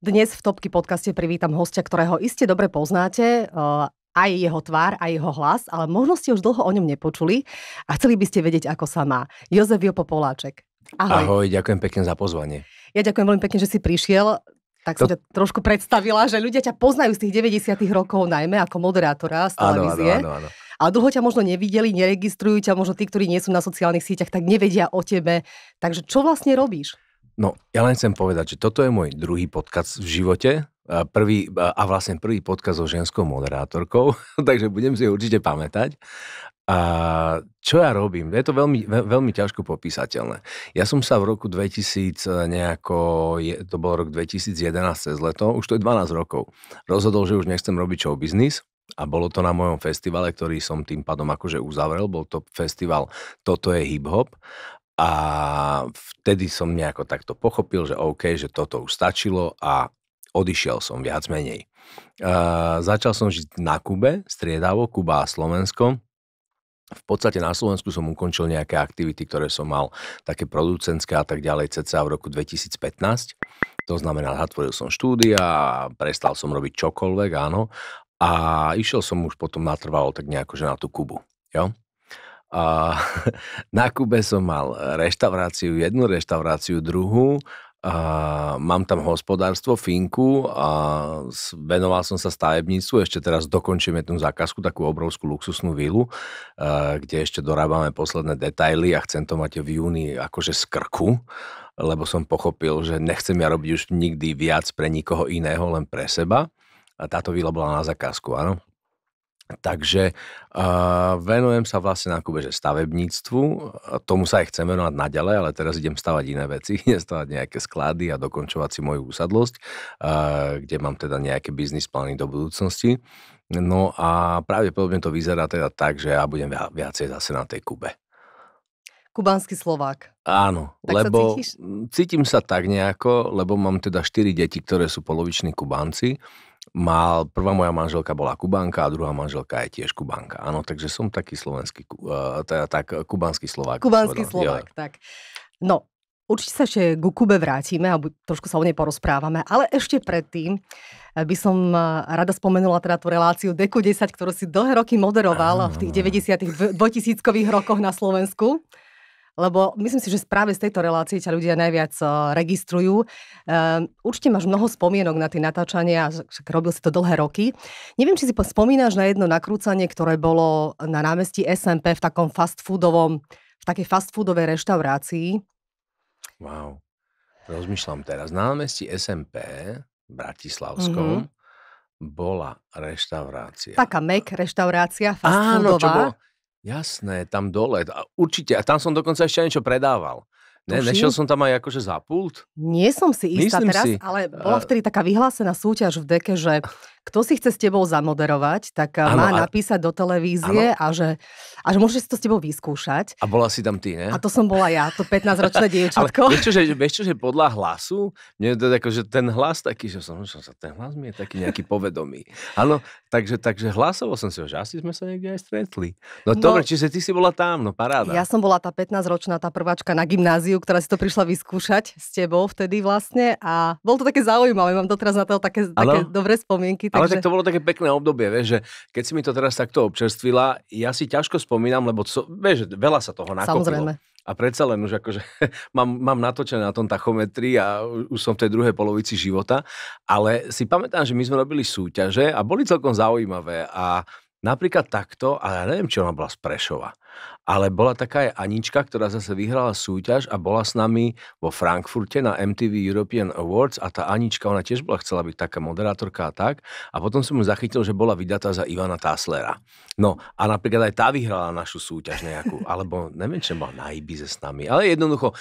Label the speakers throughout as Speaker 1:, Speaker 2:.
Speaker 1: Dnes v Topky podcaste privítam hostia, ktorého iste dobre poznáte, eh, aj jeho tvár, aj jeho hlas, ale možno ste už dlho o ňom nepočuli a chceli by ste vedieť, ako sa má. Jozef Jopo Poláček. Ahoj.
Speaker 2: Ahoj, ďakujem pekne za pozvanie.
Speaker 1: Ja ďakujem veľmi pekne, že si prišiel. Tak som to... ťa trošku predstavila, že ľudia ťa poznajú z tých 90 rokov najmä ako moderátora z televízie. Áno, áno, áno, áno. Ale dlho ťa možno nevideli, neregistrujú ťa, možno tí, ktorí nie sú na sociálnych sieťach, tak nevedia o tebe. Takže čo vlastne robíš?
Speaker 2: No, ja len chcem povedať, že toto je môj druhý podcast v živote, prvý, a vlastne prvý podcast so ženskou moderátorkou, takže budem si určite pamätať. A čo ja robím? Je to veľmi, veľmi ťažko popísateľné. Ja som sa v roku 2000 e, nejako, to bol rok 2011 cez leto, už to je 12 rokov, rozhodol, že už nechcem robiť show business a bolo to na mojom festivale, ktorý som tým pádom akože uzavrel, bol to festival Toto je hip hop a vtedy som nejako takto pochopil, že OK, že toto už stačilo a odišiel som viac menej. Uh, začal som žiť na Kube, striedavo, Kuba a Slovensko. V podstate na Slovensku som ukončil nejaké aktivity, ktoré som mal, také producentské a tak ďalej, cca v roku 2015. To znamená, zatvoril som štúdia a prestal som robiť čokoľvek, áno. A išiel som už potom natrvalo tak nejako, že na tú Kubu. Jo? A na Kube som mal reštauráciu, jednu reštauráciu, druhú. A mám tam hospodárstvo, finku a venoval som sa stavebnícu. ešte teraz dokončím jednu zákazku, takú obrovskú luxusnú vilu, kde ešte dorábame posledné detaily a chcem to mať v júni akože z krku, lebo som pochopil, že nechcem ja robiť už nikdy viac pre nikoho iného, len pre seba. A táto vila bola na zakázku, áno. Takže uh, venujem sa vlastne na Kube, že stavebníctvu, tomu sa aj chcem venovať naďalej, ale teraz idem stavať iné veci, idem stavať nejaké sklady a dokončovať si moju úsadlosť, uh, kde mám teda nejaké biznis plány do budúcnosti. No a pravdepodobne to vyzerá teda tak, že ja budem viacej zase na tej Kube.
Speaker 1: Kubánsky Slovák.
Speaker 2: Áno, tak lebo sa cítim sa tak nejako, lebo mám teda štyri deti, ktoré sú poloviční Kubánci mal, prvá moja manželka bola Kubánka a druhá manželka je tiež Kubánka. Áno, takže som taký slovenský, eh, teda tak kubanský eh, Slovák. Kubánsky Slovák,
Speaker 1: tak. No, určite sa ešte ku Kube vrátime a trošku sa o nej porozprávame, ale ešte predtým eh, by som rada spomenula teda tú reláciu Deku 10, ktorú si dlhé roky moderoval v tých 90 2000 rokoch na Slovensku lebo myslím si, že práve z tejto relácie ťa ľudia najviac eh, registrujú. Ehm, určite máš mnoho spomienok na tie natáčania, však robil si to dlhé roky. Neviem, či si spomínaš na jedno nakrúcanie, ktoré bolo na námestí SMP v takom fast foodovom, v takej fast foodovej reštaurácii.
Speaker 2: Wow. Rozmýšľam teraz. Na námestí SMP Bratislavskom mm-hmm bola reštaurácia. Taká
Speaker 1: mek reštaurácia, fast Áno, foodová. čo bolo,
Speaker 2: Jasné, tam dole. A určite. A tam som dokonca ešte niečo predával. Ne, nešiel som tam aj akože za pult?
Speaker 1: Nie som si istá Myslím teraz, si, ale bola vtedy taká vyhlásená súťaž v deke, že kto si chce s tebou zamoderovať, tak ano, eh, má a... napísať do televízie a že, a že môže si to s tebou vyskúšať.
Speaker 2: A bola si tam ty, ne? A
Speaker 1: to som bola ja, to 15-ročné dievčatko. Ale vieš
Speaker 2: čo, že, vieš čo, že podľa hlasu, mne to tako, že ten hlas taký, že som, že sa ten hlas mi je taký nejaký povedomý. Áno, takže, takže hlasovo som si ho, že asi sme sa niekde aj stretli. No, no dobre, čiže ty si bola tam, no paráda. Ja som
Speaker 1: bola tá 15-ročná, tá prváčka na gymnáziu, ktorá si to prišla vyskúšať s tebou vtedy vlastne a bolo to také zaujímavé, mám doteraz na to také, také dobré spomienky. Ale tak to
Speaker 2: bolo také pekné obdobie, vieš, že keď si mi to teraz takto občerstvila, ja si ťažko spomínam, lebo so, vieš, veľa sa toho nakopilo. Samozrejme. A predsa len už akože mám, mám natočené na tom tachometrii a už som v tej druhej polovici života, ale si pamätám, že my sme robili súťaže a boli celkom zaujímavé a Napríklad takto, a ja neviem, či ona bola z Prešova, ale bola taká aj Anička, ktorá zase vyhrala súťaž a bola s nami vo Frankfurte na MTV European Awards a tá Anička, ona tiež bola, chcela byť taká moderátorka a tak a potom som ju zachytil, že bola vydatá za Ivana Táslera. No a napríklad aj tá vyhrala našu súťaž nejakú, alebo neviem, či bola na Ibize s nami, ale jednoducho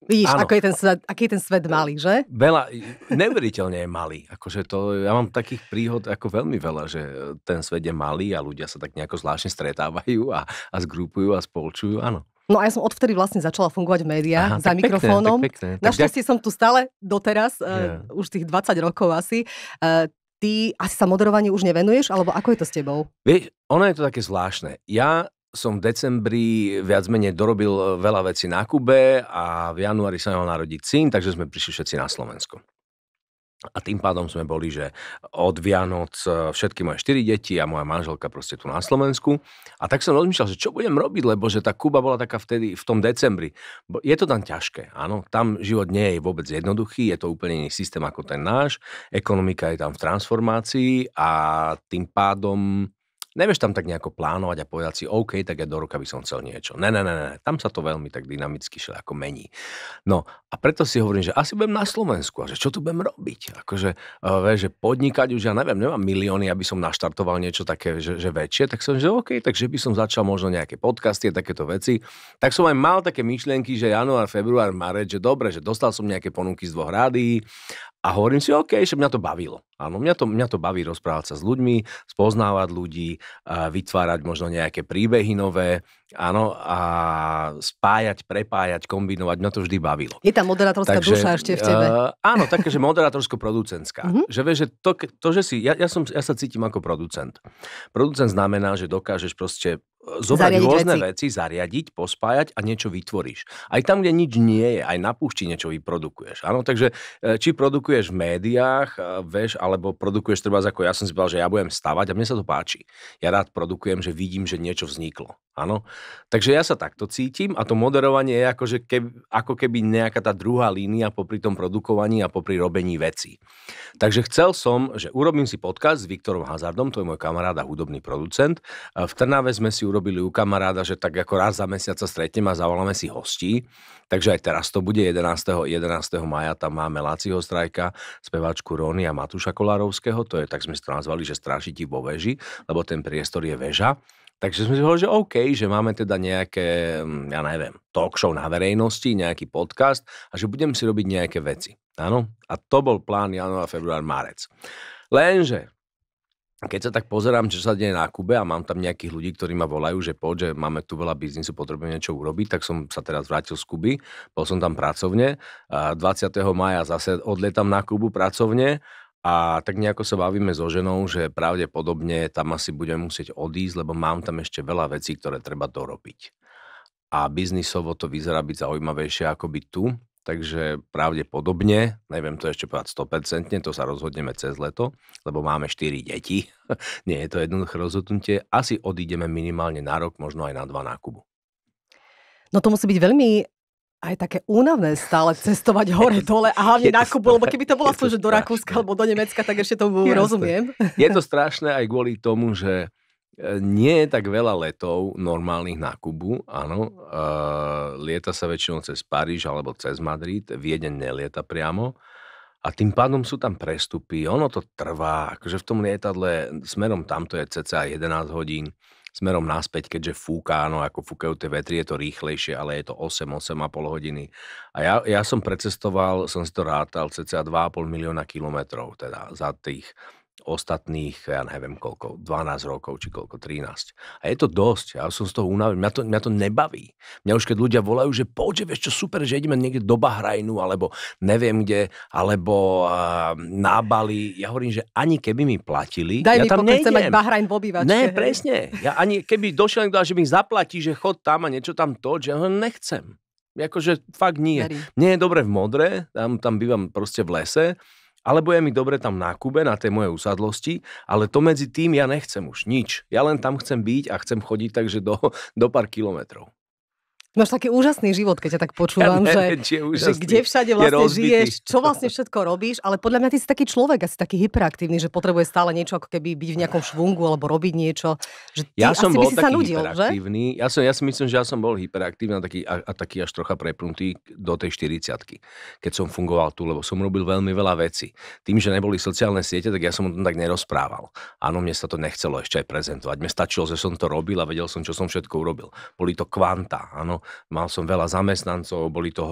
Speaker 2: Vidíš, ano. ako je ten
Speaker 1: svet, aký je ten svet malý, že?
Speaker 2: Veľa, neuveriteľne je malý. Akože to, ja mám takých príhod ako veľmi veľa, že ten svet je malý a ľudia sa tak nejako zvláštne stretávajú a, a zgrupujú a spolčujú, áno.
Speaker 1: No a ja som odvtedy vlastne začala fungovať v médiách Aha, za mikrofónom. Našťastie ja... som tu stále doteraz, yeah. uh, už tých 20 rokov asi. Uh, ty asi sa moderovaniu už nevenuješ, alebo ako je to s tebou?
Speaker 2: Vieš, ono je to také zvláštne. Ja som v decembri viac menej dorobil e, veľa vecí na Kube a v januári sa mal narodiť syn, takže sme prišli všetci na Slovensko. A tým pádom sme boli, že od Vianoc e, všetky moje štyri deti a moja manželka proste tu na Slovensku. A tak som rozmýšľal, že čo budem robiť, lebo že tá Kuba bola taká vtedy v tom decembri. Bo je to tam ťažké, áno. Tam život nie je vôbec jednoduchý, je to úplne iný systém ako ten náš. Ekonomika je tam v transformácii a tým pádom Nevieš tam tak nejako plánovať a povedať si, OK, tak ja do roka by som chcel niečo. Ne, ne, ne, ne, tam sa to veľmi tak dynamicky šle, ako mení. No a preto si hovorím, že asi budem na Slovensku a že čo tu budem robiť? Akože, uh, vieš, že podnikať už, ja neviem, nemám milióny, aby som naštartoval niečo také, že, že väčšie, tak som, že OK, takže by som začal možno nejaké podcasty a takéto veci. Tak som aj mal také myšlienky, že január, február, marec, že dobre, že dostal som nejaké ponuky z dvoch rádií a hovorím si, OK, že mňa to bavilo. Áno, mňa to, mňa to baví rozprávať sa s ľuďmi, spoznávať ľudí, e, vytvárať možno nejaké príbehy nové, áno, a spájať, prepájať, kombinovať, mňa to vždy bavilo.
Speaker 1: Je tá moderátorská takže, duša ešte v tebe.
Speaker 2: Uh, áno, takže moderátorsko-producentská. Mhm. Že vieš, že to, to, že si, ja, ja, som, ja sa cítim ako producent. Producent znamená, že dokážeš proste zobrať zariadiť rôzne veci. veci, zariadiť, pospájať a niečo vytvoríš. Aj tam, kde nič nie je, aj na púšti niečo vyprodukuješ. Áno, takže e, či produkuješ v médiách, e, veš, alebo produkuješ treba ako ja som si povedal, že ja budem stavať a mne sa to páči. Ja rád produkujem, že vidím, že niečo vzniklo. Áno. Takže ja sa takto cítim a to moderovanie je ako, že keb, ako keby nejaká tá druhá línia popri tom produkovaní a popri robení vecí. Takže chcel som, že urobím si podcast s Viktorom Hazardom, to je môj kamarád a hudobný producent. E, v Trnave sme si urobili urobili u kamaráda, že tak ako raz za mesiac sa stretneme a zavoláme si hostí. Takže aj teraz to bude 11. 11. maja, tam máme Láciho Strajka, speváčku Rony a Matúša Kolárovského, to je, tak sme si to nazvali, že strážiti vo veži, lebo ten priestor je väža. Takže sme si hovorili, že OK, že máme teda nejaké, mm, ja neviem, talk show na verejnosti, nejaký podcast a že budem si robiť nejaké veci. Áno? A to bol plán január, február, márec. Lenže keď sa tak pozerám, čo sa deje na Kube a mám tam nejakých ľudí, ktorí ma volajú, že poď, že máme tu veľa biznisu, potrebujeme niečo urobiť, tak som sa teraz vrátil z Kuby, bol som tam pracovne, 20. maja zase odletám na Kubu pracovne a tak nejako sa bavíme so ženou, že pravdepodobne tam asi budem musieť odísť, lebo mám tam ešte veľa vecí, ktoré treba dorobiť. A biznisovo to vyzerá byť zaujímavejšie ako byť tu, takže pravdepodobne, neviem to ešte povedať 100%, to sa rozhodneme cez leto, lebo máme 4 deti, nie je to jednoduché rozhodnutie, asi odídeme minimálne na rok, možno aj na dva na Kubu.
Speaker 1: No to musí byť veľmi aj také únavné stále cestovať hore, dole a hlavne na Kubu, lebo keby to bola služba do Rakúska alebo do Nemecka, tak ešte tomu je rozumiem. To, je to strašné
Speaker 2: aj kvôli tomu, že E, nie je tak veľa letov normálnych na Kubu, áno. E, lieta sa väčšinou cez Paríž alebo cez Madrid, Viedeň nelieta priamo. A tým pádom sú tam prestupy, ono to trvá, akože v tom lietadle smerom tamto je cca 11 hodín, smerom naspäť, keďže fúka, áno, ako fúkajú tie vetry, je to rýchlejšie, ale je to 8, 8,5 hodiny. A ja, ja som precestoval, som si to rátal, cca 2,5 milióna kilometrov, teda za tých ostatných, ja neviem koľko, 12 rokov, či koľko, 13. A je to dosť, ja som z toho unavený, mňa to, mňa to nebaví. Mňa už keď ľudia volajú, že poďže, vieš čo, super, že ideme niekde do Bahrajnu, alebo neviem kde, alebo uh, na Bali, ja hovorím, že ani keby mi platili, Daj ja mi tam nejdem. mať Bahrajn v obývačke. Ne, presne. Ja ani keby došiel niekto, že mi zaplatí, že chod tam a niečo tam to, že ja ho nechcem. Akože fakt nie. Nie je dobre v modre, tam, tam bývam proste v lese alebo je mi dobre tam na Kube, na tej mojej usadlosti, ale to medzi tým ja nechcem už nič. Ja len tam chcem byť a chcem chodiť takže do, do pár kilometrov.
Speaker 1: Máš taký úžasný život, keď ťa tak počúvam, ja neviem, že, úžasný, že kde všade vlastne žiješ, čo vlastne všetko robíš, ale podľa mňa ty si taký človek, asi taký hyperaktívny, že potrebuje stále niečo ako keby byť v nejakom švungu alebo robiť niečo. Že ty ja som bol by si taký sa nudil, hyperaktívny.
Speaker 2: Že? Ja, som, ja si myslím, že ja som bol hyperaktívny a taký, a, a taký až trocha prepnutý do tej 40 keď som fungoval tu, lebo som robil veľmi veľa vecí. Tým, že neboli sociálne siete, tak ja som o tom tak nerozprával. Áno, mne sa to nechcelo ešte aj prezentovať. Mne stačilo, že som to robil a vedel som, čo som všetko urobil. Boli to kvanta, áno mal som veľa zamestnancov, boli to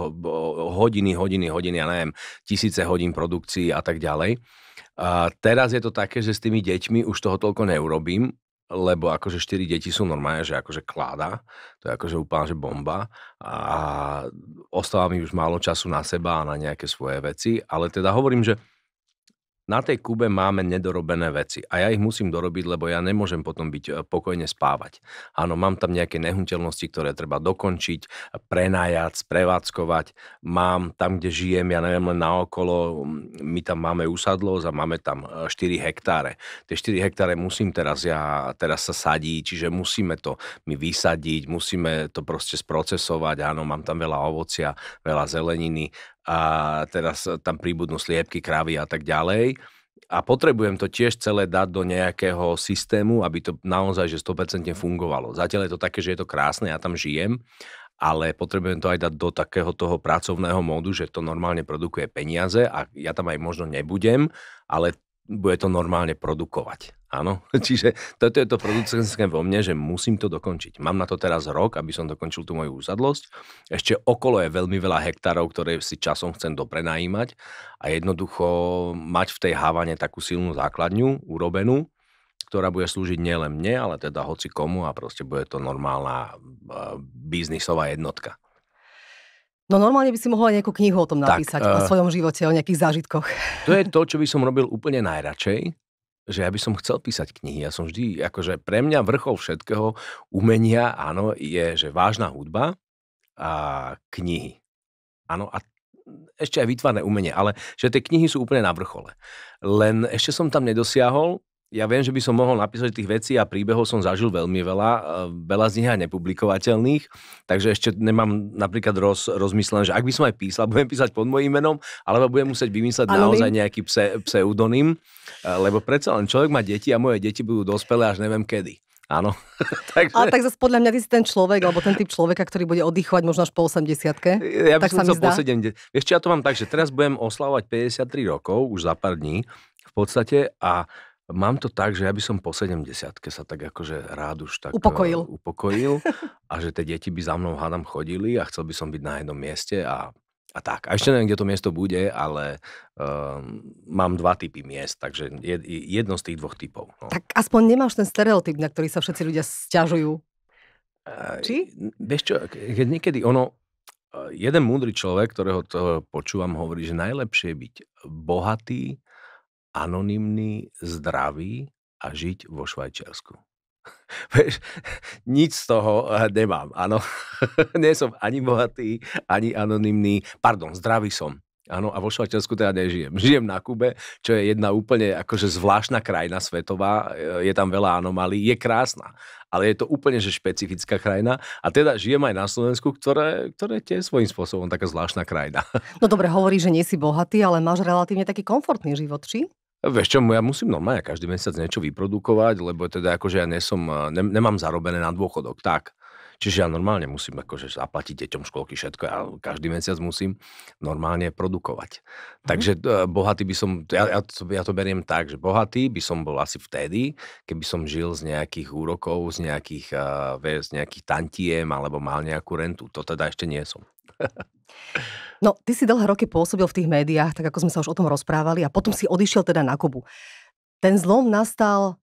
Speaker 2: hodiny, hodiny, hodiny, ja neviem, tisíce hodín produkcií a tak ďalej. A teraz je to také, že s tými deťmi už toho toľko neurobím, lebo akože 4 deti sú normálne, že akože kláda, to je akože úplne, že bomba a ostáva mi už málo času na seba a na nejaké svoje veci, ale teda hovorím, že na tej Kube máme nedorobené veci a ja ich musím dorobiť, lebo ja nemôžem potom byť e, pokojne spávať. Áno, mám tam nejaké nehnuteľnosti, ktoré treba dokončiť, prenajať, sprevádzkovať. Mám tam, kde žijem, ja neviem, len okolo, my tam máme usadlo a máme tam 4 e, hektáre. Tie 4 hektáre musím teraz, ja, teraz sa sadí, čiže musíme to my vysadiť, musíme to proste sprocesovať. Áno, mám tam veľa ovocia, veľa zeleniny, a teraz tam príbudnú sliepky, kravy a tak ďalej. A potrebujem to tiež celé dať do nejakého systému, aby to naozaj že 100% fungovalo. Zatiaľ je to také, že je to krásne, ja tam žijem, ale potrebujem to aj dať do takého toho pracovného módu, že to normálne produkuje peniaze a ja tam aj možno nebudem, ale bude to normálne produkovať. Áno, čiže toto je to producentské vo mne, že musím to dokončiť. Mám na to teraz rok, aby som dokončil tú moju úzadlosť. Ešte okolo je veľmi veľa hektárov, ktoré si časom chcem doprenajímať a jednoducho mať v tej Havane takú silnú základňu urobenú, ktorá bude slúžiť nielen mne, ale teda hoci komu a proste bude to normálna e, biznisová jednotka.
Speaker 1: No normálne by si mohla nejakú knihu o tom napísať, tak, uh, eh, o svojom živote, o nejakých zážitkoch.
Speaker 2: To je to, čo by som robil úplne najradšej, že ja by som chcel písať knihy. Ja som vždy, akože pre mňa vrchol všetkého umenia, áno, je, že vážna hudba a knihy. Áno, a ešte aj výtvarné umenie, ale že tie knihy sú úplne na vrchole. Len ešte som tam nedosiahol, ja viem, že by som mohol napísať tých vecí a príbehov som zažil veľmi veľa, e, veľa z nich aj nepublikovateľných, takže ešte nemám napríklad roz, rozmyslené, že ak by som aj písal, budem písať pod môjim menom, alebo budem musieť vymysleť Anonym. naozaj nejaký pse, pseudonym, e, lebo predsa len človek má deti a moje deti budú dospelé až neviem kedy. Áno. Takže... Ale tak
Speaker 1: zase podľa mňa ty si ten človek, alebo ten typ človeka, ktorý bude oddychovať možno až po 80 Ja by tak som sa mi po
Speaker 2: 70 Vieš, ja to mám tak, že teraz budem oslavovať 53 rokov, už za pár dní v podstate a Mám to tak, že ja by som po 70 sa tak akože rád už tak upokojil. Uh, upokojil a že tie deti by za mnou hádam chodili a chcel by som byť na jednom mieste a, a tak. A ešte neviem, kde to miesto bude, ale uh, mám dva typy miest, takže jed, jedno z tých dvoch typov. No. Tak
Speaker 1: aspoň nemáš ten stereotyp, na ktorý sa všetci ľudia sťažujú.
Speaker 2: Uh, Či? Vieš čo, keď niekedy ono, eh, jeden múdry človek, ktorého to počúvam, hovorí, že najlepšie je byť bohatý, anonimný, zdravý a žiť vo Švajčiarsku. Vieš, nič z toho eh, nemám, áno. Nie som ani bohatý, ani anonimný. Pardon, zdravý som. Áno, a vo Švajčiarsku teda nežijem. Žijem na Kube, čo je jedna úplne akože zvláštna krajina svetová, e, je tam veľa anomálií, je krásna, ale je to úplne že špecifická krajina a teda žijem aj na Slovensku, ktoré, ktoré tie svojím spôsobom taká zvláštna krajina.
Speaker 1: No dobre, hovorí, že nie si bohatý, ale máš relatívne taký komfortný život, či?
Speaker 2: Vieš čo, ja musím normálne každý mesiac niečo vyprodukovať, lebo teda akože ja nesom, e, ne, nemám zarobené na dôchodok, tak. Čiže ja normálne musím akože zaplatiť deťom školky všetko, ja každý mesiac musím normálne produkovať. Mm-hmm. Takže e, bohatý by som, ja, ja, to, ja to beriem tak, že bohatý by som bol asi vtedy, keby som žil z nejakých úrokov, z nejakých, uh, e, vie, z nejakých tantiem alebo mal nejakú rentu. To teda ešte nie som.
Speaker 1: No, ty si dlhé roky pôsobil v tých médiách, tak ako sme sa už o tom rozprávali, a potom si odišiel teda na Kubu. Ten zlom nastal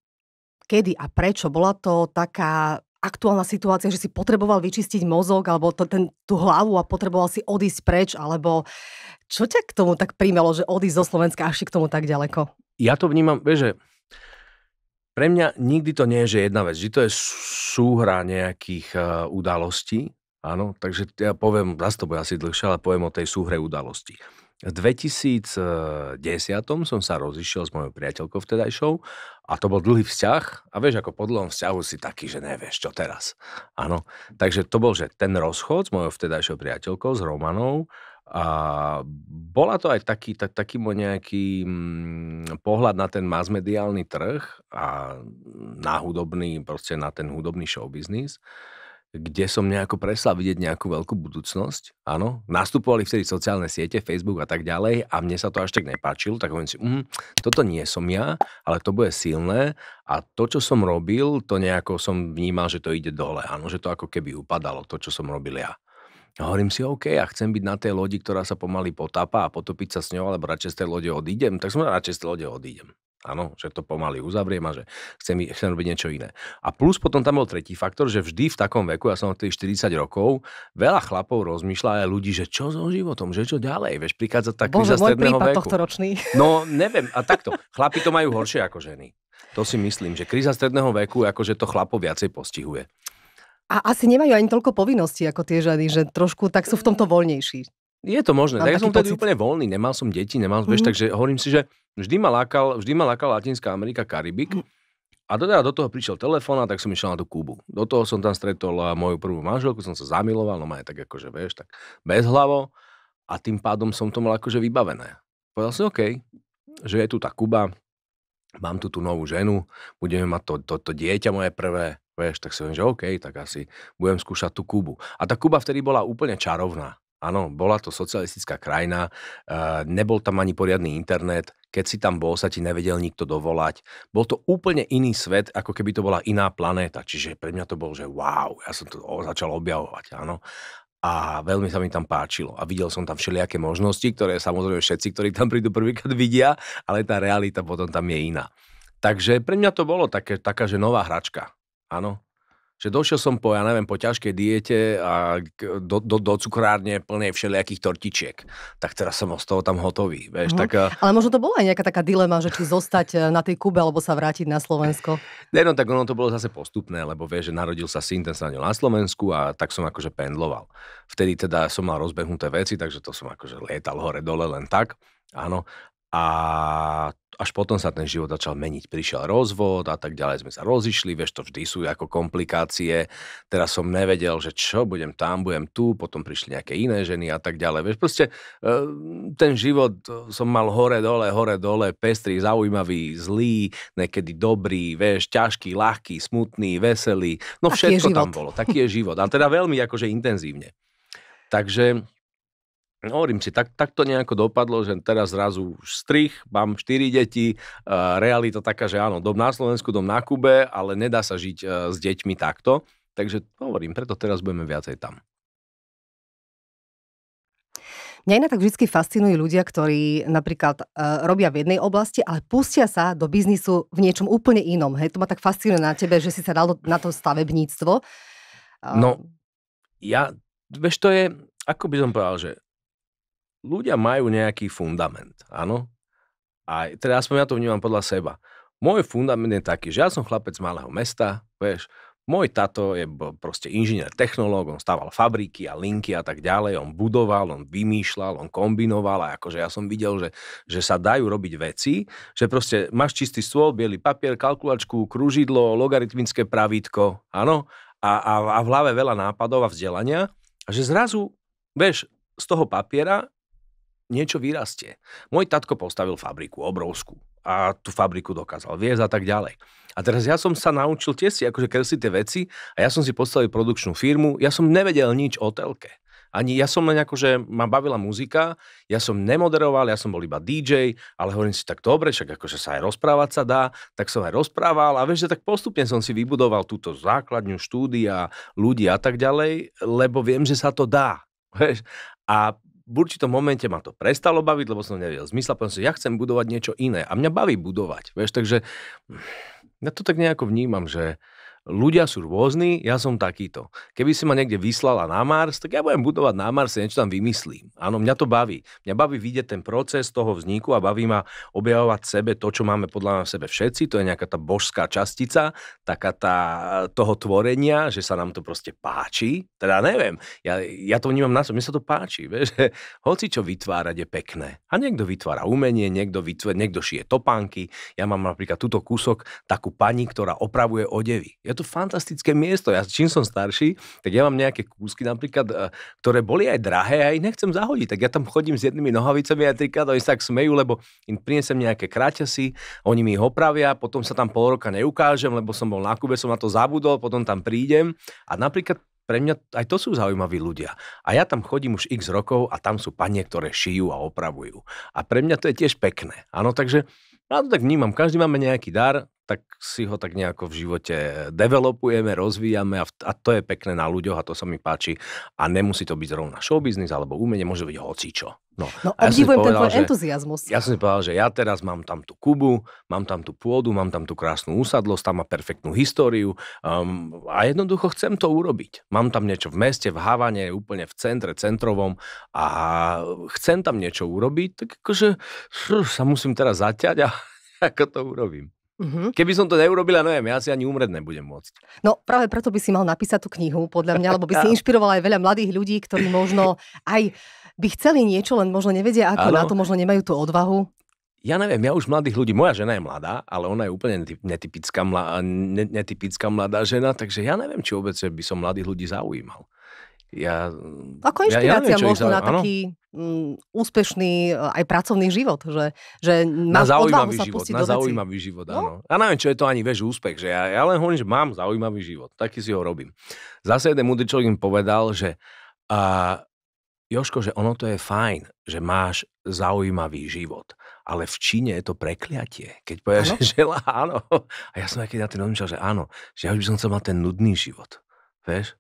Speaker 1: kedy a prečo? Bola to taká aktuálna situácia, že si potreboval vyčistiť mozog alebo to, ten, tú hlavu a potreboval si odísť preč, alebo čo ťa k tomu tak príjmelo, že odísť zo Slovenska až k tomu tak ďaleko?
Speaker 2: Ja to vnímam, vieš, že pre mňa nikdy to nie je, že jedna vec, že to je súhra nejakých uh, udalostí, áno, takže ja poviem, zase to bude asi dlhšie, ale poviem o tej súhre udalostí. V 2010 som sa rozišiel s mojou priateľkou vtedajšou a to bol dlhý vzťah a vieš, ako po dlhom vzťahu si taký, že nevieš, čo teraz. Áno, takže to bol, že ten rozchod s mojou vtedajšou priateľkou, s Romanou, a bola to aj taký, tak, taký môj nejaký mm, pohľad na ten masmediálny trh a na hudobný, proste na ten hudobný showbiznis. biznis kde som nejako presla vidieť nejakú veľkú budúcnosť. Áno, nastupovali vtedy sociálne siete, Facebook a tak ďalej a mne sa to až tak nepáčilo, tak hovorím si, mm, toto nie som ja, ale to bude silné a to, čo som robil, to nejako som vnímal, že to ide dole, áno, že to ako keby upadalo, to, čo som robil ja. A hovorím si, OK, ja chcem byť na tej lodi, ktorá sa pomaly potápa a potopiť sa s ňou, alebo radšej z tej lode odídem, tak som no, radšej z tej lode odídem. Áno, že to pomaly uzavriem a že chcem, chcem robiť niečo iné. A plus potom tam bol tretí faktor, že vždy v takom veku, ja som od tých 40 rokov, veľa chlapov rozmýšľa aj ľudí, že čo so životom, že čo ďalej, vieš, prichádza tá kríza Bože, stredného veku. tohto ročný. No, neviem, a takto, chlapi to majú horšie ako ženy. To si myslím, že kríza stredného veku, akože to chlapo viacej postihuje.
Speaker 1: A asi nemajú ani toľko povinností ako tie ženy, že trošku tak sú v tomto voľnejší. Je to možné. Tak ja som tedy úplne
Speaker 2: voľný, nemal som deti, nemal, mm-hmm. takže hovorím si, že vždy ma lákal, vždy ma lákal Latinská Amerika, Karibik. Mm. A do, teda do toho prišiel telefón a tak som išiel na tú Kubu. Do toho som tam stretol eh, moju prvú manželku, som sa zamiloval, no ma je tak akože, vieš, tak bez hlavo. A tým pádom som to mal akože vybavené. Povedal som, OK, že je tu tá Kuba, mám tu tú novú ženu, budeme mať to, to, to dieťa moje prvé, vieš, tak som, že OK, tak asi budem skúšať tú Kubu. A tá Kuba vtedy bola úplne čarovná. Áno, bola to socialistická krajina, eh, nebol tam ani poriadny internet, keď si tam bol, sa ti nevedel nikto dovolať. Bol to úplne iný svet, ako keby to bola iná planéta. Čiže pre mňa to bol, že wow, ja som to začal objavovať, áno. A veľmi sa mi tam páčilo. A videl som tam všelijaké možnosti, ktoré samozrejme všetci, ktorí tam prídu prvýkrát vidia, ale tá realita potom tam je iná. Takže pre mňa to bolo také, taká, že nová hračka. Áno že došiel som po, ja neviem, po ťažkej diete a do, do, do cukrárne plnej všelijakých tortičiek. Tak teraz som z toho tam hotový. Vieš, mm. tak, eh,
Speaker 1: Ale možno to bola aj nejaká taká dilema, že či zostať eh, na tej Kube, alebo sa vrátiť na Slovensko.
Speaker 2: Ne, no tak ono to bolo zase postupné, lebo vieš, že narodil sa syn, ten sa na Slovensku a tak som akože pendloval. Vtedy teda som mal rozbehnuté veci, takže to som akože lietal hore-dole len tak. Áno, a až potom sa ten život začal meniť. Prišiel rozvod a tak ďalej, sme sa rozišli, vieš, to vždy sú ako komplikácie. Teraz som nevedel, že čo, budem tam, budem tu, potom prišli nejaké iné ženy a tak ďalej. Vieš, proste e, ten život e, som mal hore-dole, hore-dole, pestrý, zaujímavý, zlý, nekedy dobrý, vieš, ťažký, ľahký, smutný, veselý. No všetko tam bolo, taký je život. A teda veľmi akože intenzívne. Takže Hovorím si, tak, tak to nejako dopadlo, že teraz zrazu strich, mám štyri deti, e, realita taká, že áno, dom na Slovensku, dom na Kube, ale nedá sa žiť e, s deťmi takto. Takže hovorím, preto teraz budeme viacej tam.
Speaker 1: Mňa inak tak vždy fascinujú ľudia, ktorí napríklad e, robia v jednej oblasti, ale pustia sa do biznisu v niečom úplne inom. Hej, to ma tak fascinuje na tebe, že si sa dal na to stavebníctvo. No,
Speaker 2: ja, vieš, to je, ako by som povedal, že ľudia majú nejaký fundament, áno? A teda aspoň ja to vnímam podľa seba. Môj fundament je taký, že ja som chlapec z malého mesta, vieš, môj tato je proste inžinier, technológ, on stával fabriky a linky a tak ďalej, on budoval, on vymýšľal, on kombinoval a akože ja som videl, že, že sa dajú robiť veci, že proste máš čistý stôl, biely papier, kalkulačku, krúžidlo, logaritmické pravítko, áno, a, a, a v hlave veľa nápadov a vzdelania, a že zrazu, vieš, z toho papiera niečo vyrastie. Môj tatko postavil fabriku, obrovskú. A tú fabriku dokázal viesť a tak ďalej. A teraz ja som sa naučil tie si, akože kresliť tie veci a ja som si postavil produkčnú firmu, ja som nevedel nič o telke. Ani ja som len akože, ma bavila muzika, ja som nemoderoval, ja som bol iba DJ, ale hovorím si tak dobre, však akože sa aj rozprávať sa dá, tak som aj rozprával a vieš, že tak postupne som si vybudoval túto základňu štúdia, ľudí a tak ďalej, lebo viem, že sa to dá. Vieš? A v určitom momente ma to prestalo baviť, lebo som nevedel zmysel, poviem si, ja chcem budovať niečo iné a mňa baví budovať, vieš, takže hm, ja to tak nejako vnímam, že ľudia sú rôzni, ja som takýto. Keby si ma niekde vyslala na Mars, tak ja budem budovať na Marse, niečo tam vymyslím. Áno, mňa to baví. Mňa baví vidieť ten proces toho vzniku a baví ma objavovať sebe to, čo máme podľa mňa v sebe všetci, to je nejaká tá božská častica, taká tá toho tvorenia, že sa nám to proste páči. Teda neviem, ja, ja to vnímam na sebe, mne sa to páči, vieš, že hoci čo vytvárať je pekné. A niekto vytvára umenie, niekto, vytvára, niekto šije topánky, ja mám napríklad túto kúsok takú pani, ktorá opravuje odevy. Je je to fantastické miesto. Ja čím som starší, tak ja mám nejaké kúsky napríklad, e, ktoré boli aj drahé a ich nechcem zahodiť. Tak ja tam chodím s jednými nohavicami a trikrát oni sa tak smejú, lebo im prinesem nejaké kráťasy, oni mi ich opravia, potom sa tam pol roka neukážem, lebo som bol na Kube, som na to zabudol, potom tam prídem a napríklad pre mňa aj to sú zaujímaví ľudia. A ja tam chodím už x rokov a tam sú panie, ktoré šijú a opravujú. A pre mňa to je tiež pekné. Áno, takže ja to tak vnímam. Každý máme nejaký dar, tak si ho tak nejako v živote developujeme, rozvíjame a, v, a to je pekné na ľuďoch a to sa mi páči. A nemusí to byť zrovna showbiznis alebo umenie, môže byť hocičo. No, no a ja obdivujem ten tvoj
Speaker 1: entuziasmus. Ja
Speaker 2: som si povedal, že ja teraz mám tam tú Kubu, mám tam tú pôdu, mám tam tú krásnu úsadlosť, tam má perfektnú históriu um, a jednoducho chcem to urobiť. Mám tam niečo v meste, v Havane, úplne v centre, centrovom a chcem tam niečo urobiť, tak akože hm, sa musím teraz zaťať a ako to urobím. Mm-hmm. Keby som to neurobila, no ja si ani umrieť nebudem môcť.
Speaker 1: No práve preto by si mal napísať tú knihu, podľa mňa, lebo by si inšpirovala aj veľa mladých ľudí, ktorí možno aj by chceli niečo, len možno nevedia ako ano. na to, možno nemajú tú odvahu.
Speaker 2: Ja neviem, ja už mladých ľudí, moja žena je mladá, ale ona je úplne netypická, mla, netypická mladá žena, takže ja neviem, či vôbec by som mladých ľudí zaujímal. Ja, Ako inšpirácia ja, ja neviem, možno na taký
Speaker 1: m, mm, úspešný eh, aj pracovný život, že, že na zaujímavý život, na no. zaujímavý život, áno. No?
Speaker 2: Ja neviem, čo je to ani väž úspech, že ja, ja len hovorím, že mám zaujímavý život, taký si ho robím. Zase jeden múdry človek im povedal, že a, Joško, že ono to je fajn, že máš zaujímavý život, ale v Číne je to prekliatie. Keď povieš, že žela, áno. A ja som aj keď na ten rozmýšľal, že áno, že ja by som chcel mať ten nudný život. Vieš?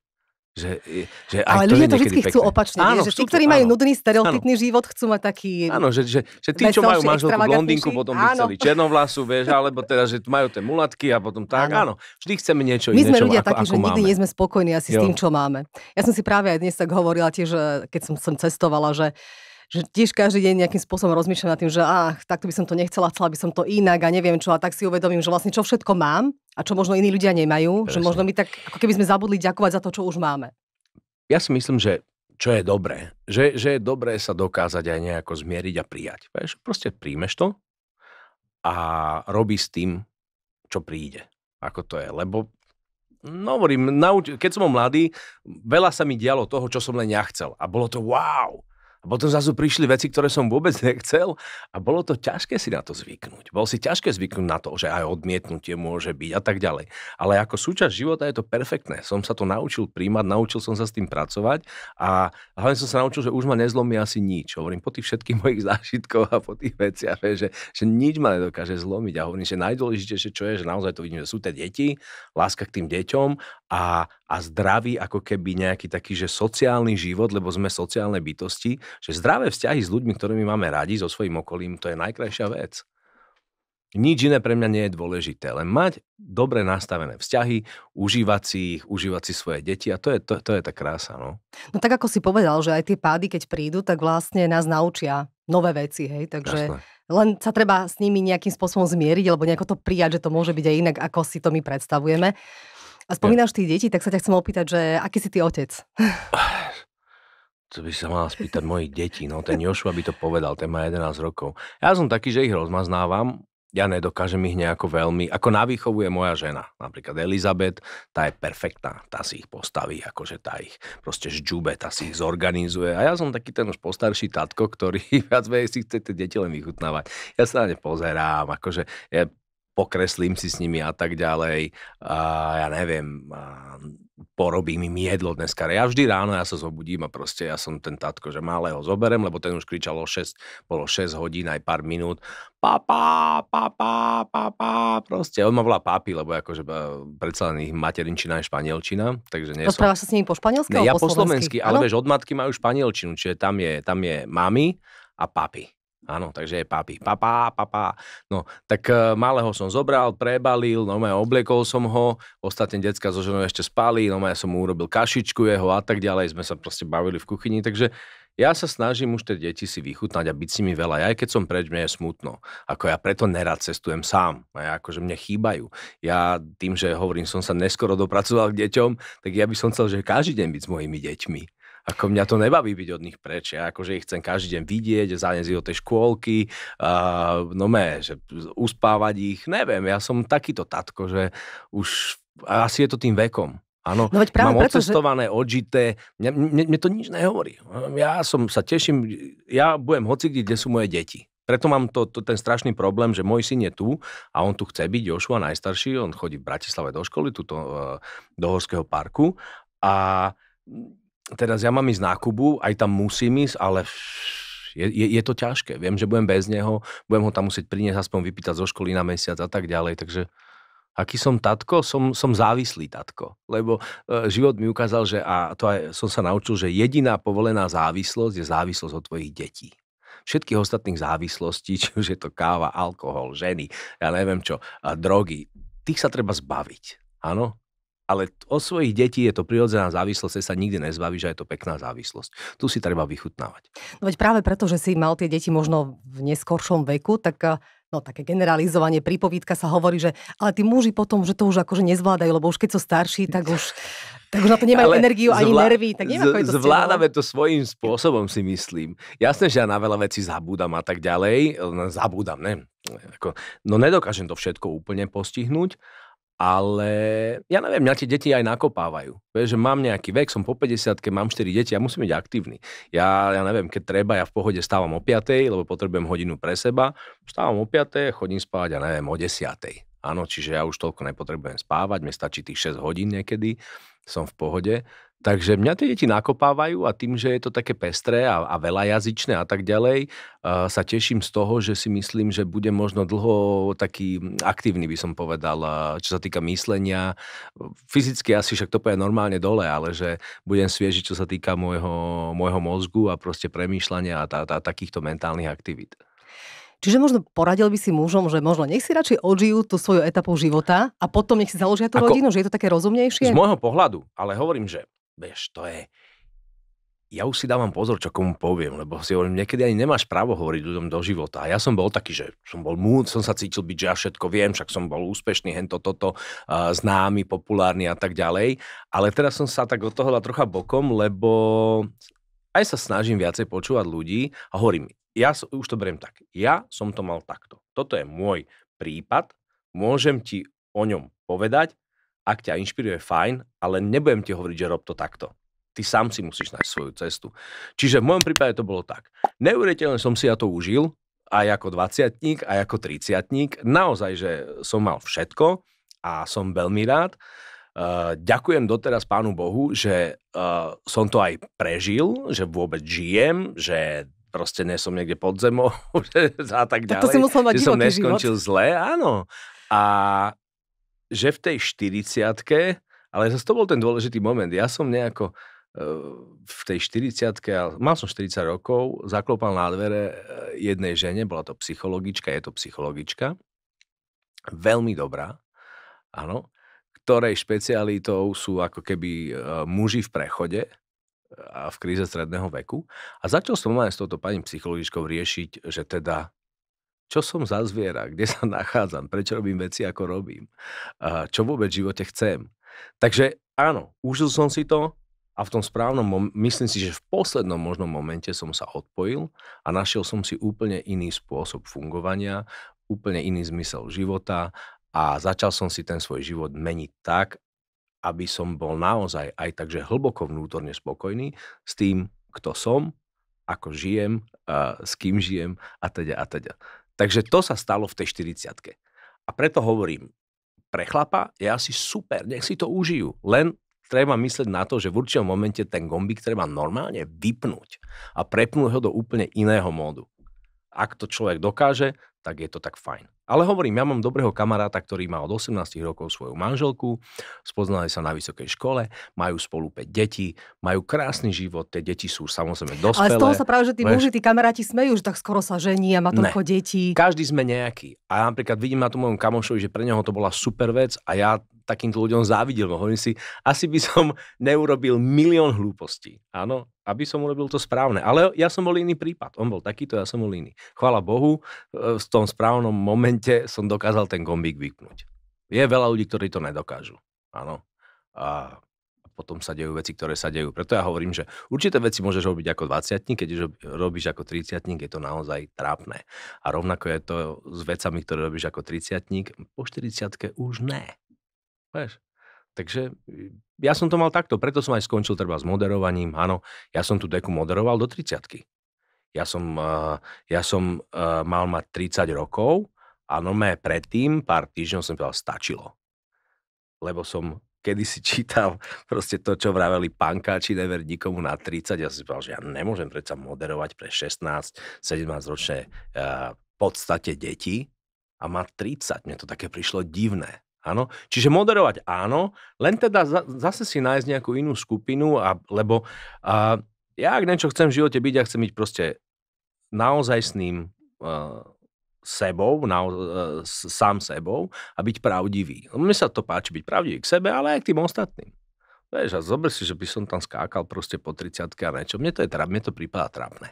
Speaker 2: Že, že aj Ale ľudia to vždy chcú opačne. Áno, že tí,
Speaker 1: ktorí áno, majú nudný, stereotypný áno. život, chcú mať taký... Áno, že,
Speaker 2: že, že tí, čo majú manželku blondinku, potom by chceli černovlasu, vieš, alebo teda, že majú tie mulatky a potom tak. Áno, áno vždy chceme niečo iné. My sme ľudia takí, že nikdy nie sme
Speaker 1: spokojní asi jo. s tým, čo máme. Ja som si práve aj dnes tak hovorila tiež, eh, keď som, som cestovala, že že tiež každý deň nejakým spôsobom rozmýšľam nad tým, že ach, takto by som to nechcela, chcela by som to inak a neviem čo a tak si uvedomím, že vlastne čo všetko mám a čo možno iní ľudia nemajú, Presne. že možno my tak, ako keby sme zabudli ďakovať za to, čo už máme.
Speaker 2: Ja si myslím, že čo je dobré, že, že je dobré sa dokázať aj nejako zmieriť a prijať. Veš, proste príjmeš to a robí s tým, čo príde. Ako to je, lebo No hovorím, keď som bol mladý, veľa sa mi dialo toho, čo som len ja chcel. A bolo to wow. A potom zrazu prišli veci, ktoré som vôbec nechcel a bolo to ťažké si na to zvyknúť. Bolo si ťažké zvyknúť na to, že aj odmietnutie môže byť a tak ďalej. Ale ako súčasť života je to perfektné. Som sa to naučil príjmať, naučil som sa s tým pracovať a hlavne som sa naučil, že už ma nezlomí asi nič. Hovorím po tých všetkých mojich zážitkoch a po tých veciach, že, že nič ma nedokáže zlomiť. A hovorím, že najdôležitejšie, čo je, že naozaj to vidím, že sú tie deti, láska k tým deťom a, a zdravý ako keby nejaký taký, že sociálny život, lebo sme sociálne bytosti, že zdravé vzťahy s ľuďmi, ktorými máme radi, so svojím okolím, to je najkrajšia vec. Nič iné pre mňa nie je dôležité, len mať dobre nastavené vzťahy, užívať si ich, užívať si svoje deti a to je, to, to je tá krása. No.
Speaker 1: no tak ako si povedal, že aj tie pády, keď prídu, tak vlastne nás naučia nové veci, hej, takže Jasné. len sa treba s nimi nejakým spôsobom zmieriť, alebo nejako to prijať, že to môže byť aj inak, ako si to my predstavujeme. A spomínaš ja. tých detí, tak sa ťa chcem opýtať, že aký si ty otec?
Speaker 2: To by sa mala spýtať mojich detí. No ten Jošu by to povedal, ten má 11 rokov. Ja som taký, že ich rozmaznávam. Ja nedokážem ich nejako veľmi. Ako na výchovu je moja žena. Napríklad Elizabeth, tá je perfektná. Tá si ich postaví, akože tá ich proste žďube, tá si ich zorganizuje. A ja som taký ten už postarší tatko, ktorý viac menej si chce tie deti len vychutnávať. Ja sa na ne pozerám, akože ja pokreslím si s nimi a tak ďalej. A ja neviem, a porobím im jedlo dneska. Ja vždy ráno ja sa zobudím a proste ja som ten tatko, že malého zoberem, lebo ten už kričal o 6, bolo 6 hodín aj pár minút. Papa, papa, papa, proste. On ma volá papi, lebo akože e, predsa len ich materinčina je španielčina, takže nie som... sa s
Speaker 1: nimi po španielsky? Ne, ja po slovensky, slovensky ale vieš,
Speaker 2: od matky majú španielčinu, čiže tam je, tam je mami a papi. Áno, takže je papi. Papá, papá. No, tak e, malého som zobral, prebalil, no obliekol som ho, Ostatné decka so ženou ešte spali, no ma som mu urobil kašičku jeho a tak ďalej, sme sa proste bavili v kuchyni, takže ja sa snažím už tie deti si vychutnať a byť si mi veľa. Ja, aj keď som preč, mne je smutno. Ako ja preto nerad cestujem sám. A ja akože mne chýbajú. Ja tým, že hovorím, som sa neskoro dopracoval k deťom, tak ja by som chcel, že každý deň byť s mojimi deťmi. Ako mňa to nebaví byť od nich preč. Ja akože ich chcem každý deň vidieť, zájsť ich od tej škôlky, uh, no mé, že uspávať ich, neviem. Ja som takýto tatko, že už asi je to tým vekom. Áno, no veď práve mám preto, odcestované, že... odžité, mne, mne, mne to nič nehovorí. Ja som sa teším, ja budem hoci, kde sú moje deti. Preto mám to, to, ten strašný problém, že môj syn je tu a on tu chce byť, Jošua najstarší, on chodí v Bratislave do školy, tuto e, do Horského parku a teraz ja mám ísť nákubu, aj tam musím ísť, ale je, je, je to ťažké. Viem, že budem bez neho, budem ho tam musieť priniesť, aspoň vypýtať zo školy na mesiac a tak ďalej, takže aký som tatko, som, som závislý tatko. Lebo e, život mi ukázal, že a to aj som sa naučil, že jediná povolená závislosť je závislosť od tvojich detí. Všetkých ostatných závislostí, či už je to káva, alkohol, ženy, ja neviem čo, a drogy, tých sa treba zbaviť. Áno? ale od svojich detí je to prirodzená závislosť, sa nikdy nezbavíš že je to pekná závislosť. Tu si treba vychutnávať.
Speaker 1: No veď práve preto, že si mal tie deti možno v neskoršom veku, tak eh, no také generalizovanie, prípovídka sa hovorí, že ale tí muži potom, že to už akože nezvládajú, lebo už keď sú starší, tak už, tak už na to nemajú ale energiu ani zvlá... nervy. Tak neviem, ako je to zvládame
Speaker 2: to svojím spôsobom, si myslím. Jasné, že ja na veľa vecí zabúdam a tak ďalej. No, zabúdam, ne? Ako, no nedokážem to všetko úplne postihnúť, ale ja neviem, mňa tie deti aj nakopávajú. Vieš, že mám nejaký vek, som po 50 mám 4 deti, ja musím byť aktívny. Ja, ja neviem, keď treba, ja v pohode stávam o 5 lebo potrebujem hodinu pre seba. Stávam o 5 chodím spávať, ja neviem, o 10 Áno, čiže ja už toľko nepotrebujem spávať, mi stačí tých 6 hodín niekedy, som v pohode. Takže mňa tie deti nakopávajú a tým, že je to také pestré a, a jazyčné a tak ďalej, uh, sa teším z toho, že si myslím, že bude možno dlho taký aktívny, by som povedal, e, čo sa týka myslenia. Fyzicky asi však to poje normálne dole, ale že budem svieži, čo sa týka môjho, môjho mozgu a proste premýšľania a, a, a takýchto mentálnych aktivít.
Speaker 1: Čiže možno poradil by si mužom, že možno nech si radšej odžijú tú svoju etapu života a potom nech si založia tú Ako, rodinu, že je to také rozumnejšie? Z môjho
Speaker 2: pohľadu, ale hovorím, že Vieš, to je... Ja už si dávam pozor, čo komu poviem, lebo si hovorím, niekedy ani nemáš právo hovoriť ľuďom do života. A ja som bol taký, že som bol múd, som sa cítil byť, že ja všetko viem, však som bol úspešný, hento, toto, uh, známy, populárny a tak ďalej. Ale teraz som sa tak od toho trocha bokom, lebo aj sa snažím viacej počúvať ľudí a hovorím, ja už to beriem tak, ja som to mal takto. Toto je môj prípad, môžem ti o ňom povedať, ak ťa inšpiruje, fajn, ale nebudem ti hovoriť, že rob to takto. Ty sám si musíš nájsť svoju cestu. Čiže v mojom prípade to bolo tak. Neuveriteľne som si ja to užil, aj ako 20 aj ako 30 Naozaj, že som mal všetko a som veľmi rád. Eh, ďakujem doteraz Pánu Bohu, že eh, som to aj prežil, že vôbec žijem, že proste nie som niekde pod zemou a tak ďalej. Tak to si musel mať že som neskončil život. zle, áno. A že v tej 40 ale zase to bol ten dôležitý moment. Ja som nejako e, v tej 40 mal som 40 rokov, zaklopal na dvere e, jednej žene, bola to psychologička, je to psychologička, veľmi dobrá, áno, ktorej špecialitou sú ako keby e, muži v prechode, a v kríze stredného veku. A začal som aj s touto pani psychologičkou riešiť, že teda čo som za zviera, kde sa nachádzam, prečo robím veci, ako robím, čo vôbec v živote chcem. Takže áno, užil som si to a v tom správnom, mom- myslím si, že v poslednom možnom momente som sa odpojil a našiel som si úplne iný spôsob fungovania, úplne iný zmysel života a začal som si ten svoj život meniť tak, aby som bol naozaj aj takže hlboko vnútorne spokojný s tým, kto som, ako žijem, s kým žijem a teda a teda. Takže to sa stalo v tej 40 A preto hovorím, pre chlapa je asi super, nech si to užijú. Len treba myslieť na to, že v určitom momente ten gombík treba normálne vypnúť a prepnúť ho do úplne iného módu. Ak to človek dokáže, tak je to tak fajn. Ale hovorím, ja mám dobrého kamaráta, ktorý má od 18 rokov svoju manželku, spoznali sa na vysokej škole, majú spolu 5 detí, majú krásny život, tie deti sú samozrejme dospelé. Ale z toho sa práve, že tí muži, tí
Speaker 1: kamaráti smejú, že tak skoro sa žení a má toľko detí.
Speaker 2: Každý sme nejaký. A ja napríklad vidím na tom mojom kamošovi, že pre neho to bola super vec a ja takýmto ľuďom závidel. No, hovorím si, asi by som neurobil milión hlúpostí. Áno, aby som urobil to správne. Ale ja som bol iný prípad. On bol takýto, ja som bol iný. Chvála Bohu, e, v tom správnom momente som dokázal ten gombík vypnúť. Je veľa ľudí, ktorí to nedokážu. Áno. A potom sa dejú veci, ktoré sa dejú. Preto ja hovorím, že určité veci môžeš robiť ako 20 keď robíš ako 30 je to naozaj trápne. A rovnako je to s vecami, ktoré robíš ako 30 po 40 už ne. Vieš? Takže ja som to mal takto, preto som aj skončil treba s moderovaním. Áno, ja som tú deku moderoval do 30 Ja som, ja som mal mať 30 rokov a normálne predtým pár týždňov som povedal, stačilo. Lebo som kedy si čítal proste to, čo vraveli pankáči, never nikomu na 30. Ja si povedal, že ja nemôžem predsa moderovať pre 16, 17 ročné v uh, podstate deti a má 30. Mne to také prišlo divné. Áno? Čiže moderovať áno, len teda za, zase si nájsť nejakú inú skupinu, a, lebo a, ja ak niečo chcem v živote byť, ja chcem byť proste ním uh, sebou, na, uh, e, sám sebou a byť pravdivý. No, mne sa to páči byť pravdivý k sebe, ale aj k tým ostatným. Vieš, a zober si, že by som tam skákal proste po 30 a niečo. Mne to je mne to prípada trápne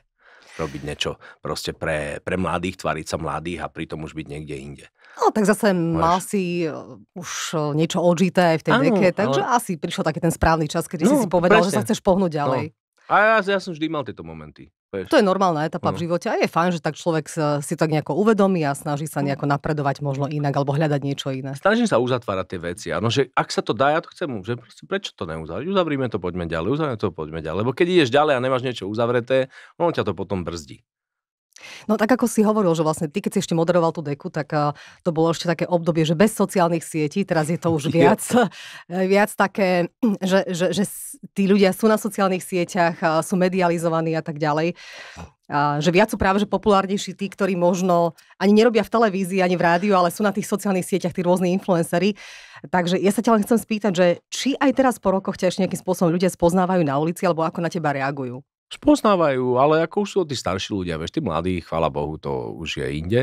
Speaker 2: robiť niečo proste pre, pre mladých, tvariť sa mladých a pritom už byť niekde inde.
Speaker 1: No tak zase Máš... mal si e, už e, niečo odžité aj v tej ano, veke, takže ale... asi prišiel taký ten správny čas, kedy no, si si povedal, presne. že sa chceš pohnúť no. ďalej.
Speaker 2: No. A ja, ja som vždy mal tieto momenty. Vieš. To je normálna etapa no. v
Speaker 1: živote a je fajn, že tak človek si tak nejako uvedomí a snaží sa no. nejako napredovať možno inak alebo hľadať niečo iné.
Speaker 2: Snažím sa uzatvárať tie veci. Áno, že ak sa to dá, ja to chcem, že proste prečo to neuzavrieť? Uzavrime to, poďme ďalej, uzavrieme to, poďme ďalej. Lebo keď ideš ďalej a nemáš niečo uzavreté, ono ťa to potom brzdí.
Speaker 1: No tak ako si hovoril, že vlastne ty, keď si ešte moderoval tú deku, tak uh, to bolo ešte také obdobie, že bez sociálnych sietí, teraz je to už viac, eh, viac také, že, že, že tí ľudia sú na sociálnych sieťach, uh, sú medializovaní a tak ďalej. A že viac sú práve že populárnejší tí, ktorí možno ani nerobia v televízii, ani v rádiu, ale sú na tých sociálnych sieťach tí rôzni influencery. Takže ja sa ťa len chcem spýtať, že či aj teraz po rokoch ťa ešte nejakým spôsobom ľudia spoznávajú na ulici, alebo ako na teba reagujú?
Speaker 2: Spoznávajú, ale ako už sú tí starší ľudia, vieš, tí mladí, chvála Bohu, to už je inde.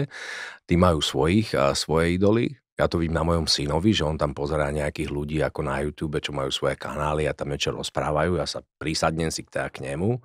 Speaker 2: Tí majú svojich a svoje idoly. Ja to vidím na mojom synovi, že on tam pozerá nejakých ľudí ako na YouTube, čo majú svoje kanály a tam niečo rozprávajú. Ja sa prísadnem si k, k nemu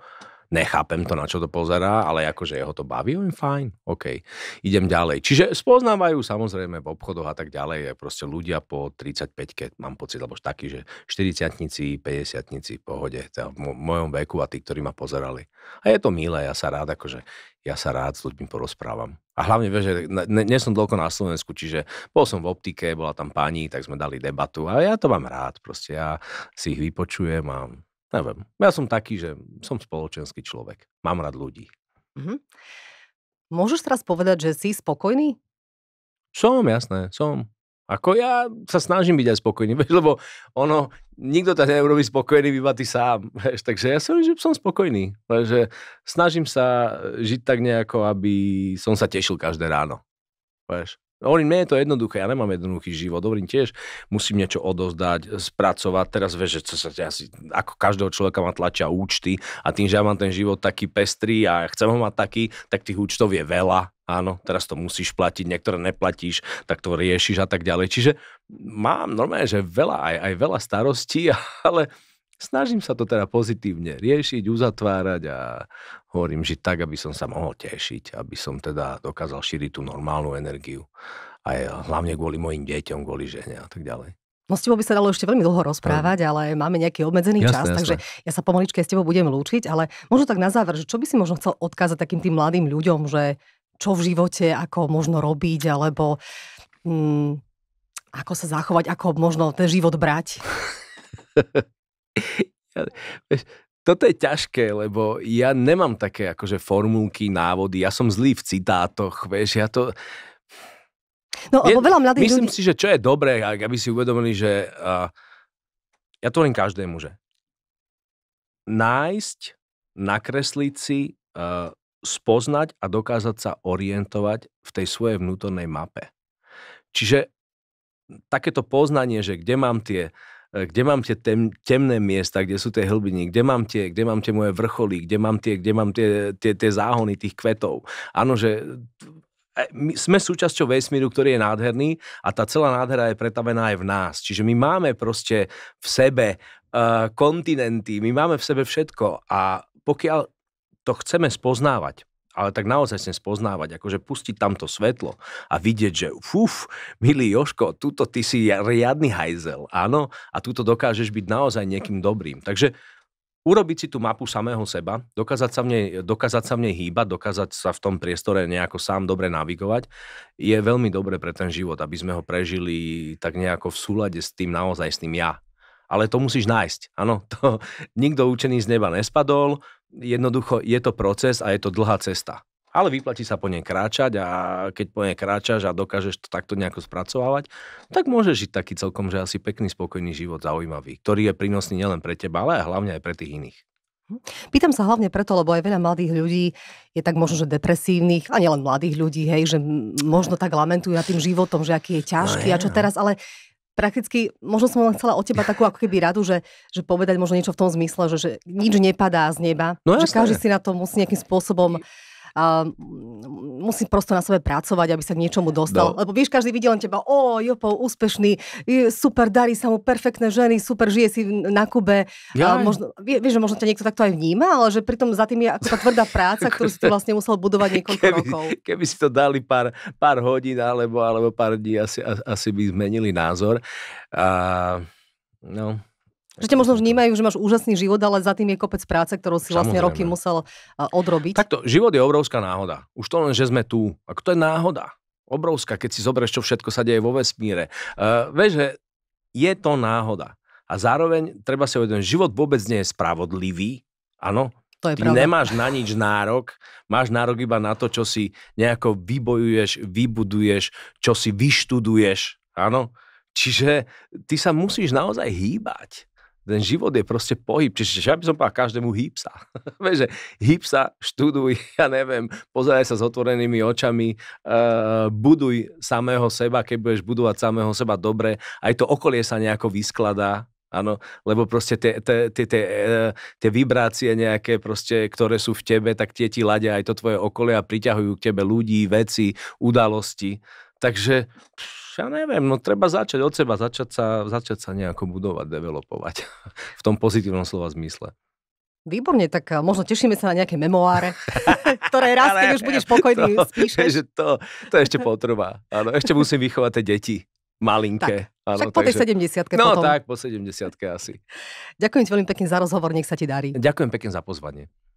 Speaker 2: nechápem to, na čo to pozerá, ale akože jeho to baví, on fajn, OK, idem ďalej. Čiže spoznávajú samozrejme v obchodoch a tak ďalej, je proste ľudia po 35 keď mám pocit, lebo taký, že 40 50 v pohode, teda v mojom veku a tí, ktorí ma pozerali. A je to milé, ja sa rád, akože ja sa rád s ľuďmi porozprávam. A hlavne, že nie som dlho na Slovensku, čiže bol som v optike, bola tam pani, tak sme dali debatu a ja to mám rád, proste ja si ich vypočujem a Neviem. Ja som taký, že som spoločenský človek. Mám rád ľudí.
Speaker 1: Mm-hmm. Môžeš teraz povedať, že si spokojný?
Speaker 2: Som, jasné, som. Ako ja sa snažím byť aj spokojný, vieš, lebo ono, nikto tak neurobi spokojný, iba ty sám. Vieš, takže ja som, že som spokojný, Takže snažím sa žiť tak nejako, aby som sa tešil každé ráno. Vieš. Hovorím, nie je to jednoduché, ja nemám jednoduchý život. Hovorím tiež, musím niečo odozdať, spracovať. Teraz vieš, že sa ja si, ako každého človeka ma tlačia účty a tým, že ja mám ten život taký pestrý a chcem ho mať taký, tak tých účtov je veľa. Áno, teraz to musíš platiť, niektoré neplatíš, tak to riešiš a tak ďalej. Čiže mám normálne, že veľa, aj, aj veľa starostí, ale snažím sa to teda pozitívne riešiť, uzatvárať a hovorím, že tak, aby som sa mohol tešiť, aby som teda dokázal šíriť tú normálnu energiu. a hlavne kvôli mojim deťom, kvôli žene a tak ďalej.
Speaker 1: No s tebou by sa dalo ešte veľmi dlho rozprávať, ale máme nejaký obmedzený jasne, čas, jasne. takže ja sa pomaličke s tebou budem lúčiť, ale možno tak na záver, že čo by si možno chcel odkázať takým tým mladým ľuďom, že čo v živote, ako možno robiť, alebo hm, ako sa zachovať, ako možno ten život brať?
Speaker 2: toto je ťažké, lebo ja nemám také akože formulky, návody, ja som zlý v citátoch, vieš, ja to...
Speaker 1: No, je, veľa mladých Myslím ľudí... si,
Speaker 2: že čo je dobré, aby si uvedomili, že uh, ja to hovorím každému, že nájsť, nakresliť si, uh, spoznať a dokázať sa orientovať v tej svojej vnútornej mape. Čiže takéto poznanie, že kde mám tie E, kde mám tie tem, temné miesta, kde sú tie hlbiny, kde mám tie, kde mám tie moje vrcholy, kde mám tie, kde mám tie, tie, tie záhony tých kvetov. Áno, že e, my sme súčasťou vesmíru, ktorý je nádherný a tá celá nádhera je pretavená aj v nás. Čiže my máme proste v sebe uh, kontinenty, my máme v sebe všetko a pokiaľ to chceme spoznávať, ale tak naozaj sem spoznávať, akože pustiť tamto svetlo a vidieť, že fuf, milý Joško, tuto ty si riadny hajzel, áno, a tuto dokážeš byť naozaj niekým dobrým. Takže urobiť si tú mapu samého seba, dokázať sa v nej, dokázať sa v nej hýbať, dokázať sa v tom priestore nejako sám dobre navigovať, je veľmi dobre pre ten život, aby sme ho prežili tak nejako v súlade s tým naozaj, s tým ja, ale to musíš nájsť. Áno, to nikto učený z neba nespadol, jednoducho je to proces a je to dlhá cesta. Ale vyplatí sa po nej kráčať a keď po nej kráčaš a dokážeš to takto nejako spracovávať, tak môžeš žiť taký celkom, že asi pekný, spokojný život, zaujímavý, ktorý je prínosný nielen pre teba, ale aj hlavne aj pre tých iných.
Speaker 1: Hm? Pýtam sa hlavne preto, lebo aj veľa mladých ľudí je tak možno, že depresívnych, a nielen mladých ľudí, hej, že možno tak lamentujú nad tým životom, že aký je ťažký no, a čo no. teraz, ale prakticky, možno som len chcela od teba takú ako keby radu, že, že povedať možno niečo v tom zmysle, že, že nič nepadá z neba. No že každý si na to musí nejakým spôsobom uh, musím prosto na sebe pracovať, aby sa k niečomu no. dostal. Do. Lebo vieš, každý vidí len teba, o, Jopo, úspešný, super, darí sa mu, perfektné ženy, super, žije si na Kube. Ja. A možno, vieš, že možno ťa niekto takto aj vníma, ale že pritom za tým je ako tá tvrdá práca, ktorú si tu vlastne musel budovať niekoľko keby, rokov.
Speaker 2: Keby si to dali pár, pár hodín alebo, alebo pár dní, asi, asi by zmenili názor. Uh, no,
Speaker 1: že ťa možno vnímajú, že máš úžasný život, ale za tým je kopec práce, ktorú si vlastne roky musel odrobiť.
Speaker 2: Takto, život je obrovská náhoda. Už to len, že sme tu. Ako to je náhoda. Obrovská, keď si zoberieš, čo všetko sa deje vo vesmíre. Uh, vieš, že je to náhoda. A zároveň treba si uvedomiť, život vôbec nie je spravodlivý. Áno, to je Ty pravda. nemáš na nič nárok, máš nárok iba na to, čo si nejako vybojuješ, vybuduješ, čo si vyštuduješ, áno. Čiže ty sa musíš naozaj hýbať ten život je proste pohyb. Čiže ja by som povedal každému hýb sa. hýb sa, študuj, ja neviem, pozeraj sa s otvorenými očami, uh, buduj samého seba, keď budeš budovať samého seba dobre, aj to okolie sa nejako vyskladá, Áno, lebo proste tie, tie, tie, tie, eh, tie vibrácie nejaké, proste, ktoré sú v tebe, tak tie ti ladia aj to tvoje okolie a priťahujú k tebe ľudí, veci, udalosti. Takže pff, ja neviem, no treba začať od seba, začať sa, začať sa nejako budovať, developovať v tom pozitívnom slova zmysle.
Speaker 1: Výborne, tak eh, možno tešíme sa na nejaké memoáre,
Speaker 2: ktoré raz, keď už budeš pokojný, to, spíšeš. Že to, to ešte potrvá. Áno, ešte musím vychovať tie deti malinké. Tak, áno, však po takže, tej 70 No potom. tak, po 70 asi.
Speaker 1: Ďakujem ti veľmi pekne za rozhovor, nech sa ti darí. Ďakujem pekne za pozvanie.